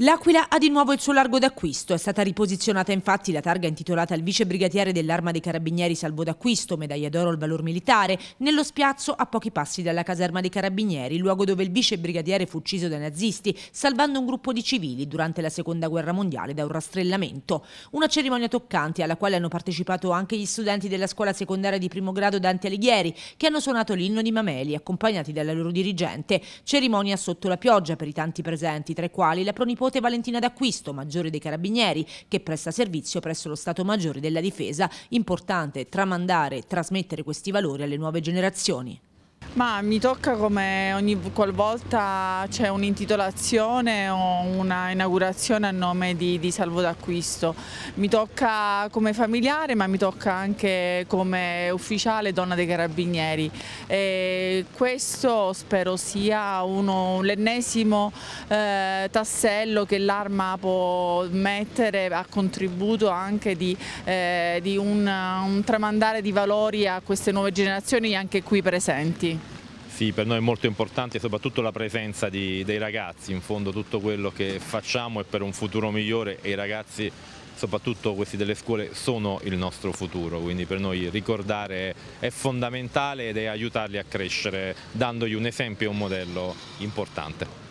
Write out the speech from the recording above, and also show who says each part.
Speaker 1: L'Aquila ha di nuovo il suo largo d'acquisto, è stata riposizionata infatti la targa intitolata al vice brigadiere dell'arma dei carabinieri Salvo d'acquisto, medaglia d'oro al valor militare, nello spiazzo a pochi passi dalla caserma dei carabinieri, luogo dove il vice brigadiere fu ucciso dai nazisti, salvando un gruppo di civili durante la seconda guerra mondiale da un rastrellamento. Una cerimonia toccante alla quale hanno partecipato anche gli studenti della scuola secondaria di primo grado Dante Alighieri, che hanno suonato l'inno di Mameli, accompagnati dalla loro dirigente. Cerimonia sotto la pioggia per i tanti presenti, tra i quali la pronipotenza nipote Valentina d'Acquisto, maggiore dei Carabinieri, che presta servizio presso lo Stato Maggiore della Difesa. Importante tramandare e trasmettere questi valori alle nuove generazioni.
Speaker 2: Ma mi tocca come ogni qualvolta c'è un'intitolazione o una inaugurazione a nome di, di Salvo d'Acquisto. Mi tocca come familiare ma mi tocca anche come ufficiale donna dei carabinieri. E questo spero sia l'ennesimo eh, tassello che l'arma può mettere a contributo anche di, eh, di un, un tramandare di valori a queste nuove generazioni anche qui presenti.
Speaker 3: Sì, per noi è molto importante soprattutto la presenza di, dei ragazzi, in fondo tutto quello che facciamo è per un futuro migliore e i ragazzi, soprattutto questi delle scuole, sono il nostro futuro, quindi per noi ricordare è fondamentale ed è aiutarli a crescere dandogli un esempio e un modello importante.